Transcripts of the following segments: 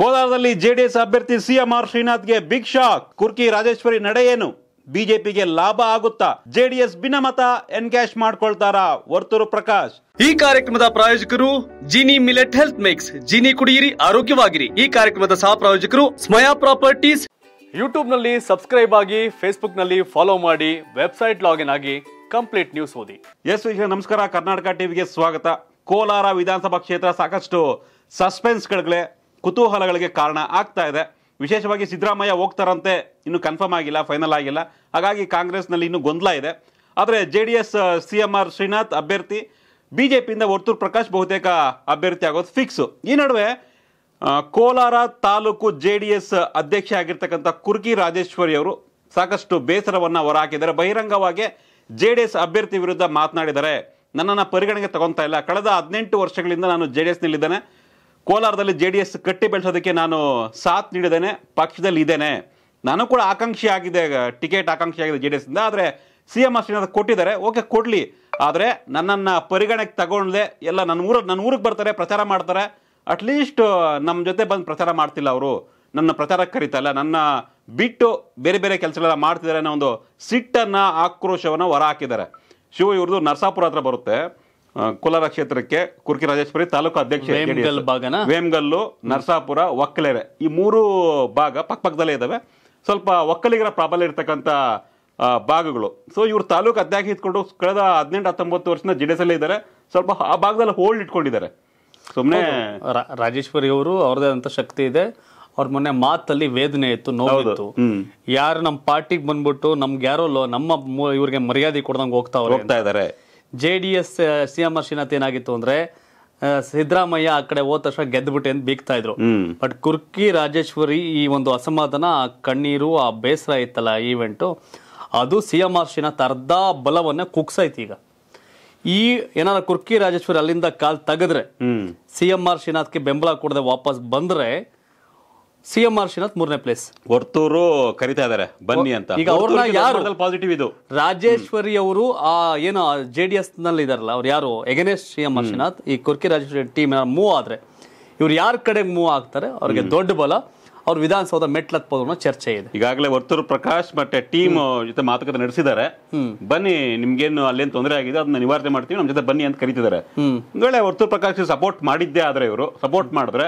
ಕೋಲಾರದಲ್ಲಿ ಜೆಡಿಎಸ್ ಅಭ್ಯರ್ಥಿ CM R ಶ್ರೀನಾಥ್ಗೆ ಬಿಗ್ ಶಾಕ್ ಕುರ್ಕಿ ರಾಜೇಶ್ವರಿ ನಡೆ ಏನು ಬಿಜೆಪಿಗೆ ಲಾಭ ಆಗುತ್ತಾ ಜೆಡಿಎಸ್ ಭಿನ್ನಮತ ಎನ್ಕ್ಯಾಶ್ ಮಾಡ್ಕೊಳ್ತಾರಾ ವರ್ತೂರು ಪ್ರಕಾಶ್ ಈ ಕಾರ್ಯಕ್ರಮದ ಪ್ರಾಯೋಜಕರು Jini millet health mix Jini ಕುಡಿಯಿರಿ ಆರೋಗ್ಯವಾಗಿರಿ ಈ ಕಾರ್ಯಕ್ರಮದ ಸಹ ಪ್ರಾಯೋಜಕರು ಸ್ಮಯಾ ಪ್ರಾಪರ್ಟೀಸ್ ಯೂಟ್ಯೂಬ್ ನಲ್ಲಿ ಸಬ್ಸ್ಕ್ರೈಬ್ ಆಗಿ ಫೇಸ್ಬುಕ್ ನಲ್ಲಿ ಫಾಲೋ ಮಾಡಿ ವೆಬ್ಸೈಟ್ ಲಾಗಿನ್ ಆಗಿ ಕಂಪ್ಲೀಟ್ ನ್ಯೂಸ್ ಓದಿ ಎಸ್ ನಮಸ್ಕಾರ ಕರ್ನಾಟಕ ಟಿವಿಗೆ ಸ್ವಾಗತ ಕೋಲಾರ ವಿಧಾನಸಭಾ ಕ್ಷೇತ್ರ ಸಾಕಷ್ಟು ಸಸ್ಪೆನ್ಸ್ ಸಸ್ಪೆನ್ಸ್ಗಳೇ ಕುತೂಹಲಗಳಿಗೆ ಕಾರಣ ಆಗ್ತಾ ಇದೆ ವಿಶೇಷವಾಗಿ ಸಿದ್ದರಾಮಯ್ಯ ಹೋಗ್ತಾರಂತೆ ಇನ್ನೂ ಕನ್ಫರ್ಮ್ ಆಗಿಲ್ಲ ಫೈನಲ್ ಆಗಿಲ್ಲ ಹಾಗಾಗಿ ಕಾಂಗ್ರೆಸ್ನಲ್ಲಿ ಇನ್ನೂ ಗೊಂದಲ ಇದೆ ಆದರೆ J D S C M R Srinath ಅಭ್ಯರ್ಥಿ ಬಿ ಜೆ ಪಿಯಿಂದ ವರ್ತೂರ್ ಪ್ರಕಾಶ್ ಬಹುತೇಕ ಅಭ್ಯರ್ಥಿ ಆಗೋದು ಫಿಕ್ಸು ಈ ನಡುವೆ ಕೋಲಾರ ತಾಲೂಕು ಜೆ ಡಿ ಎಸ್ ಅಧ್ಯಕ್ಷ ಆಗಿರ್ತಕ್ಕಂಥ ಕುರ್ಕಿ ರಾಜೇಶ್ವರಿ ಅವರು ಸಾಕಷ್ಟು ಬೇಸರವನ್ನು ಹೊರಹಾಕಿದ್ದಾರೆ ಬಹಿರಂಗವಾಗಿ ಜೆ ಡಿ ಎಸ್ ಅಭ್ಯರ್ಥಿ ವಿರುದ್ಧ ಮಾತನಾಡಿದ್ದಾರೆ ನನ್ನನ್ನು ಪರಿಗಣನೆಗೆ ತಗೊತಾ ಇಲ್ಲ ಕಳೆದ ಹದಿನೆಂಟು ವರ್ಷಗಳಿಂದ ನಾನು ಜೆ ಡಿ ಎಸ್ನಲ್ಲಿದ್ದೇನೆ ಕೋಲಾರದಲ್ಲಿ ಜೆ ಡಿ ಎಸ್ ಕಟ್ಟಿ ಬೆಳೆಸೋದಕ್ಕೆ ನಾನು ಸಾಥ್ ನೀಡಿದ್ದೇನೆ ಪಕ್ಷದಲ್ಲಿ ಇದ್ದೇನೆ ನಾನು ಕೂಡ ಆಕಾಂಕ್ಷಿ ಆಗಿದೆ ಟಿಕೆಟ್ ಆಕಾಂಕ್ಷಿ ಆಗಿದೆ ಜೆ ಡಿ ಇಂದ ಆದರೆ ಸಿ ಎಂ ಶ್ರೀನಾಥ್ ಕೊಟ್ಟಿದ್ದಾರೆ ಓಕೆ ಕೊಡಲಿ ಆದರೆ ನನ್ನನ್ನು ಪರಿಗಣಕ್ಕೆ ತಗೊಂಡೆ ಎಲ್ಲ ನನ್ನ ಊರ ನನ್ನ ಊರಿಗೆ ಬರ್ತಾರೆ ಪ್ರಚಾರ ಮಾಡ್ತಾರೆ ಅಟ್ಲೀಸ್ಟ್ ನಮ್ಮ ಜೊತೆ ಬಂದು ಪ್ರಚಾರ ಮಾಡ್ತಿಲ್ಲ ಅವರು ನನ್ನ ಪ್ರಚಾರಕ್ಕೆ ಕರೀತಲ್ಲ ನನ್ನ ಬಿಟ್ಟು ಬೇರೆ ಬೇರೆ ಕೆಲಸಗಳೆಲ್ಲ ಮಾಡ್ತಿದ್ದಾರೆ ಅನ್ನೋ ಒಂದು ಸಿಟ್ಟನ್ನು ಆಕ್ರೋಶವನ್ನು ಹೊರಹಾಕಿದ್ದಾರೆ ಹಾಕಿದ್ದಾರೆ ಶಿವ ಇವ್ರದ್ದು ನರಸಾಪುರ ಹತ್ರ ಬರುತ್ತೆ ಕೋಲಾರ ಕ್ಷೇತ್ರಕ್ಕೆ ಕುರ್ಕಿ ರಾಜೇಶ್ವರಿ ತಾಲೂಕು ಅಧ್ಯಕ್ಷ ವೇಮ್ಗಲ್ಲು ನರಸಾಪುರ ಒಕ್ಕಲೆರೆ ಈ ಮೂರು ಭಾಗ ಪಕ್ಕ ಪಕ್ಕದಲ್ಲೇ ಇದ್ದಾವೆ ಸ್ವಲ್ಪ ಒಕ್ಕಲಿಗರ ಪ್ರಾಬಲ್ಯ ಇರತಕ್ಕಂತ ಭಾಗಗಳು ಸೊ ಇವರು ತಾಲೂಕು ಅಧ್ಯಕ್ಷ ಇಟ್ಕೊಂಡು ಕಳೆದ ಹದಿನೆಂಟು ಹತ್ತೊಂಬತ್ತು ವರ್ಷದ ಜೆಡಿಎಸ್ ಡಿ ಇದ್ದಾರೆ ಸ್ವಲ್ಪ ಆ ಭಾಗದಲ್ಲಿ ಹೋಲ್ಡ್ ಇಟ್ಕೊಂಡಿದ್ದಾರೆ ಸುಮ್ಮನೆ ರಾಜೇಶ್ವರಿ ಅವರು ಅವ್ರದೇ ಆದಂತ ಶಕ್ತಿ ಇದೆ ಅವ್ರ ಮೊನ್ನೆ ಮಾತಲ್ಲಿ ವೇದನೆ ಇತ್ತು ನೋವಿತ್ತು ಯಾರು ನಮ್ಮ ಪಾರ್ಟಿಗೆ ಬಂದ್ಬಿಟ್ಟು ನಮ್ಗೆ ಯಾರೋ ನಮ್ಮ ಇವ್ರಿಗೆ ಮರ್ಯಾದೆ ಕೊಡ್ದಂಗೆ ಹೋಗ್ತಾ ಹೋಗ್ತಾ ಇದ್ದಾರೆ J D S C M R Srinath ಏನಾಗಿತ್ತು ಅಂದ್ರೆ ಸಿದ್ದರಾಮಯ್ಯ ಆ ಕಡೆ ಹೋದ ತಕ್ಷಣ ಗೆದ್ದುಬಿಟ್ಟೆ ಅಂತ ಬೀಗ್ತಾ ಇದ್ರು ಬಟ್ ಕುರ್ಕಿ ರಾಜೇಶ್ವರಿ ಈ ಒಂದು ಅಸಮಾಧಾನ ಆ ಕಣ್ಣೀರು ಆ ಬೇಸರ ಇತ್ತಲ್ಲ ಈವೆಂಟು ಅದು ಸಿ ಎಂ ಆರ್ ಶ್ರೀನಾಥ್ ಅರ್ಧ ಬಲವನ್ನ ಕುಗ್ಸೈತಿ ಈಗ ಈ ಏನಾರ ಕುರ್ಕಿ ರಾಜೇಶ್ವರಿ ಅಲ್ಲಿಂದ ಕಾಲ್ ತೆಗೆದ್ರೆ ಸಿ ಎಂ ಆರ್ ಶ್ರೀನಾಥ್ಗೆ ಬೆಂಬಲ ಕೊಡದೆ ವಾಪಸ್ ಬಂದ್ರೆ ಸಿ ಎಂ ಆರ್ ಶ್ರೀನಾಥ್ ಮೂರನೇ ಪ್ಲೇಸ್ ವರ್ತೂರು ಕರಿತಾ ಇದ್ದಾರೆ ಬನ್ನಿ ಅಂತ ಈಗ ಅವ್ರನ್ನ ಯಾರು ಪಾಸಿಟಿವ್ ಇದು ರಾಜೇಶ್ವರಿ ಅವರು ಆ ಏನು ಜೆ ಡಿ ಎಸ್ ನಲ್ಲಿ ಇದಾರಲ್ಲ ಅವ್ರು ಯಾರು ಎಗನೇಶ್ ಸಿ ಎಂ ಆರ್ ಶ್ರೀನಾಥ್ ಈ ಕುರ್ಕಿ ರಾಜೇಶ್ವರಿ ಟೀಮ್ ಮೂವ್ ಆದ್ರೆ ಇವ್ರು ಯಾರ ಕಡೆ ಮೂವ್ ಆಗ್ತಾರೆ ಅವ್ರಿಗೆ ದೊಡ್ಡ ಬಲ ಅವರು ವಿಧಾನಸೌಧ ಮೆಟ್ಲತ್ಬೋದು ಅನ್ನೋ ಚರ್ಚೆ ಇದೆ ಈಗಾಗಲೇ ವರ್ತೂರು ಪ್ರಕಾಶ್ ಮತ್ತೆ ಟೀಮ್ ಜೊತೆ ಮಾತುಕತೆ ನಡೆಸಿದ್ದಾರೆ ಬನ್ನಿ ನಿಮ್ಗೇನು ಅಲ್ಲೇನು ತೊಂದರೆ ಆಗಿದೆ ಅದನ್ನ ನಿವಾರಣೆ ಮಾಡ್ತೀವಿ ನಮ್ಮ ಜೊತೆ ಬನ್ನಿ ಅಂತ ಕರೀತಿದ್ದಾರೆ ವೇಳೆ ವರ್ತೂರು ಪ್ರಕಾಶ್ ಸಪೋರ್ಟ್ ಮಾಡಿದ್ದೇ ಆದ್ರೆ ಇವರು ಸಪೋರ್ಟ್ ಮಾಡಿದ್ರೆ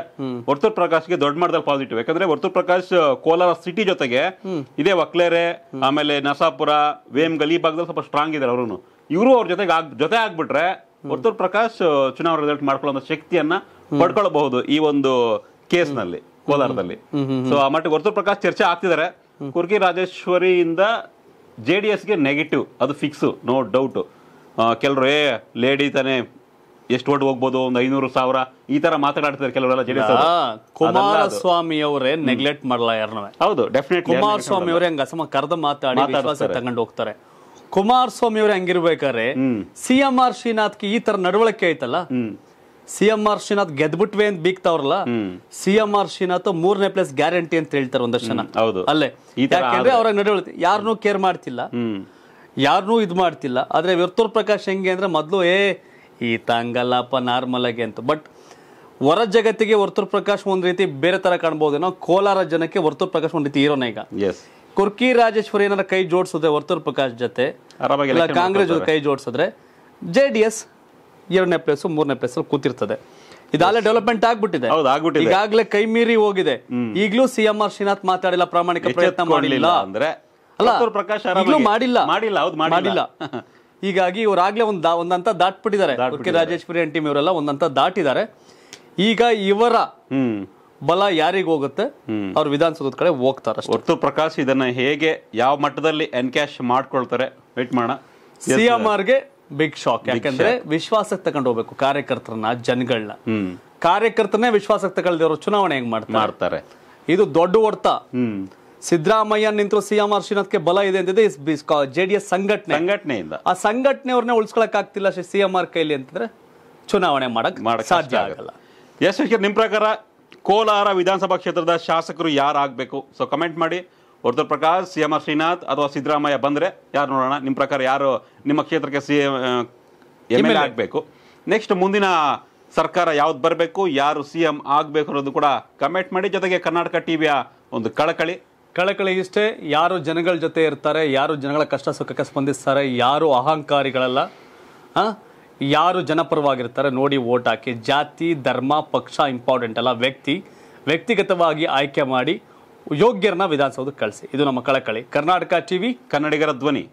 ವರ್ತೂರು ಗೆ ದೊಡ್ಡ ಮಾಡಿದಾಗ ಪಾಸಿಟಿವ್ ಯಾಕಂದ್ರೆ ವರ್ತೂರು ಪ್ರಕಾಶ್ ಕೋಲಾರ ಸಿಟಿ ಜೊತೆಗೆ ಇದೇ ವಕ್ಲೇರೆ ಆಮೇಲೆ ನಸಾಪುರ ವೇಮ್ ಗಲಿ ಭಾಗದಲ್ಲಿ ಸ್ವಲ್ಪ ಸ್ಟ್ರಾಂಗ್ ಇದ್ದಾರೆ ಅವರು ಇವರು ಅವ್ರ ಜೊತೆಗೆ ಜೊತೆ ಆಗ್ಬಿಟ್ರೆ ವರ್ತೂರ್ ಪ್ರಕಾಶ್ ಚುನಾವಣಾ ರಿಸಲ್ಟ್ ಮಾಡ್ಕೊಳ್ಳೋ ಶಕ್ತಿಯನ್ನ ಪಡ್ಕೊಳ್ಬಹುದು ಈ ಒಂದು ಕೇಸ್ನಲ್ಲಿ ಕೋಲಾರದಲ್ಲಿ ಸೊ ಆ ಮಟ್ಟಿಗೆ ವರ್ತು ಪ್ರಕಾಶ್ ಚರ್ಚೆ ಆಗ್ತಿದ್ದಾರೆ ಕುರ್ಕಿ ರಾಜೇಶ್ವರಿಯಿಂದ ಜೆ ಡಿ ಎಸ್ಗೆ ನೆಗೆಟಿವ್ ಅದು ಫಿಕ್ಸ್ ನೋ ಡೌಟ್ ಕೆಲವರು ಏ ಲೇಡಿ ತಾನೆ ಎಷ್ಟು ಓಟ್ ಹೋಗ್ಬೋದು ಒಂದು ಐನೂರು ಸಾವಿರ ಈ ತರ ಮಾತನಾಡ್ತಾರೆ ಕೆಲವರೆಲ್ಲ ಜೆ ಡಿ ಕುಮಾರಸ್ವಾಮಿ ಅವರೇ ನೆಗ್ಲೆಕ್ಟ್ ಮಾಡಲ್ಲ ಯಾರನ್ನ ಹೌದು ಡೆಫಿನೆಟ್ ಕುಮಾರಸ್ವಾಮಿ ಅವರೇ ಹಂಗ ಅಸಮ ಕರೆದ ಮಾತಾಡಿ ತಗೊಂಡು ಹೋಗ್ತಾರೆ ಕುಮಾರಸ್ವಾಮಿ ಅವರೇ ಹಂಗಿರ್ಬೇಕಾರೆ ಸಿ ಎಂ ಆರ್ ಶ್ರೀನಾಥ್ಗೆ ಈ ತರ ನಡವಳಿಕೆ ಐತಲ್ಲ ಸಿ ಎಂ ಆರ್ ಶ್ರೀನಾಥ್ ಗೆದ್ಬಿಟ್ವೆ ಅಂತ ಬೀಗ್ತಾವ್ರಲ್ಲ ಸಿ ಎಂ ಆರ್ ಶ್ರೀನಾಥ್ ಮೂರನೇ ಪ್ಲೇಸ್ ಗ್ಯಾರಂಟಿ ಅಂತ ಹೇಳ್ತಾರೆ ಒಂದಷ್ಟು ಜನ ಅಲ್ಲೇ ಯಾಕೆಂದ್ರೆ ಅವ್ರ ನಡವಳಿಕೆ ಯಾರನ್ನೂ ಕೇರ್ ಮಾಡ್ತಿಲ್ಲ ಯಾರನ್ನೂ ಇದು ಮಾಡ್ತಿಲ್ಲ ಆದ್ರೆ ವ್ಯರ್ತೂರ್ ಪ್ರಕಾಶ್ ಹೆಂಗೆ ಅಂದ್ರೆ ಮೊದಲು ಏ ಈ ತಂಗಲ್ಲಪ್ಪ ನಾರ್ಮಲ್ ಆಗಿ ಅಂತ ಬಟ್ ಹೊರ ಜಗತ್ತಿಗೆ ವರ್ತುರ್ ಪ್ರಕಾಶ್ ಒಂದ್ ರೀತಿ ಬೇರೆ ತರ ನಾವು ಕೋಲಾರ ಜನಕ್ಕೆ ವರ್ತುರ್ ಪ್ರಕಾಶ್ ಒಂದ್ ರೀತಿ ಹೀರೋನ ಈಗ ಕುರ್ಕಿ ರಾಜೇಶ್ವರಿ ಏನಾರ ಕೈ ಜೋಡಿಸಿದ್ರೆ ವರ್ತುರ್ ಪ್ರಕಾಶ್ ಜೊತೆ ಕಾಂಗ್ರೆಸ್ ಜೊತೆ ಕೈ ಜೋಡಿಸಿದ್ರೆ ಜೆ ಡಿ ಎಸ್ ಎರಡನೇ ಪ್ಲೇಸ್ ಮೂರನೇ ಪ್ಲೇಸ್ ಕೂತಿರ್ತದೆ ಇದಾಗಲೇ ಡೆವಲಪ್ಮೆಂಟ್ ಆಗ್ಬಿಟ್ಟಿದೆ ಈಗಾಗಲೇ ಕೈ ಮೀರಿ ಹೋಗಿದೆ ಈಗಲೂ ಸಿಎಂಆರ್ ಆರ್ ಶ್ರೀನಾಥ್ ಮಾತಾಡಿಲ್ಲ ಪ್ರಾಮಾಣಿಕ ಪ್ರಯತ್ನ ಮಾಡಲಿಲ್ಲ ಅಂದ್ರೆ ಅಲ್ಲ ಪ್ರಕಾಶ್ ಮಾಡಿಲ್ಲ ಮಾಡಿಲ್ಲ ಹೌದು ಮಾಡಿಲ್ಲ ಹೀಗಾಗಿ ಇವರಾಗ್ಲೇ ಒಂದು ಒಂದಂತ ದಾಟ್ಬಿಟ್ಟಿದ್ದಾರೆ ರಾಜೇಶ್ವರಿ ಅಂಡ್ ಟೀಮ್ ಇವರೆಲ್ಲ ಒಂದಂತ ದಾಟಿದ್ದಾರೆ ಈಗ ಇವರ ಬಲ ಯಾರಿಗ ಹೋಗುತ್ತೆ ಅವ್ರು ವಿಧಾನಸೌಧದ ಕಡೆ ಹೋಗ್ತಾರೆ ಒಟ್ಟು ಪ್ರಕಾಶ್ ಇದನ್ನ ಹೇಗೆ ಯಾವ ಮಟ್ಟದಲ್ಲಿ ಎನ್ಕ್ಯಾಶ್ ಮಾಡ್ಕೊಳ್ತಾರೆ ವೇಟ್ ಮಾಡ ಸಿಎಂ ಆರ್ಗೆ ಬಿಗ್ ಶಾಕ್ ಯಾಕಂದ್ರೆ ವಿಶ್ವಾಸಕ್ಕೆ ತಗೊಂಡು ಹೋಗ್ಬೇಕು ಕಾರ್ಯಕರ್ತರನ್ನ ಜನಗಳನ್ನ ಕಾರ್ಯಕರ್ತನೇ ವಿಶ್ವಾಸಕ್ಕೆ ತಗೊಳ್ದಿರೋ ಚುನಾವಣೆ ಹೆಂಗ್ ಮಾಡ್ತಾರೆ ಇದು ದೊಡ್ಡ ಹೊಡ್ತ ಸಿದ್ದರಾಮಯ್ಯ ನಿಂತು ಸಿಎಂ ಆರ್ ಬಲ ಇದೆ ಅಂತಿದೆ ಜೆ ಡಿ ಎಸ್ ಸಂಘಟನೆ ಸಂಘಟನೆಯಿಂದ ಆ ಅವ್ರನ್ನ ಉಳಿಸ್ಕೊಳಕ್ ಆಗ್ತಿಲ್ಲ ಸಿಎಂ ಆರ್ ಕೈಲಿ ಅಂತಂದ್ರೆ ಚುನಾವಣೆ ಮಾಡಕ್ ಸಾಧ್ಯ ಆಗಲ್ಲ ಎಸ್ ನಿಮ್ ಪ್ರಕಾರ ಕೋಲಾರ ವಿಧಾನಸಭಾ ಕ್ಷೇತ್ರದ ಶಾಸಕರು ಯಾರಾಗಬೇಕು ಸೊ ಕಮೆಂಟ್ ಮಾಡಿ ಹೊರತು Prakash C M R Srinath ಅಥವಾ ಸಿದ್ದರಾಮಯ್ಯ ಬಂದರೆ ಯಾರು ನೋಡೋಣ ನಿಮ್ಮ ಪ್ರಕಾರ ಯಾರು ನಿಮ್ಮ ಕ್ಷೇತ್ರಕ್ಕೆ ಸಿ ಎಮ್ ಎಲ್ ಆಗಬೇಕು ನೆಕ್ಸ್ಟ್ ಮುಂದಿನ ಸರ್ಕಾರ ಯಾವ್ದು ಬರಬೇಕು ಯಾರು ಸಿ ಎಂ ಆಗಬೇಕು ಅನ್ನೋದು ಕೂಡ ಕಮೆಂಟ್ ಮಾಡಿ ಜೊತೆಗೆ ಕರ್ನಾಟಕ ಟಿವಿಯ ಒಂದು ಕಳಕಳಿ ಕಳಕಳಿ ಇಷ್ಟೇ ಯಾರು ಜನಗಳ ಜೊತೆ ಇರ್ತಾರೆ ಯಾರು ಜನಗಳ ಕಷ್ಟ ಸುಖಕ್ಕೆ ಸ್ಪಂದಿಸ್ತಾರೆ ಯಾರು ಅಹಂಕಾರಿಗಳಲ್ಲ ಯಾರು ಜನಪರವಾಗಿರ್ತಾರೆ ನೋಡಿ ಓಟ್ ಹಾಕಿ ಜಾತಿ ಧರ್ಮ ಪಕ್ಷ ಇಂಪಾರ್ಟೆಂಟ್ ಅಲ್ಲ ವ್ಯಕ್ತಿ ವ್ಯಕ್ತಿಗತವಾಗಿ ಆಯ್ಕೆ ಮಾಡಿ ಯೋಗ್ಯರನ್ನ ವಿಧಾನಸೌಧಕ್ಕೆ ಕಳಿಸಿ ಇದು ನಮ್ಮ ಕಳಕಳಿ ಕರ್ನಾಟಕ ಟಿವಿ ಕನ್ನಡಿಗರ ಧ್ವನಿ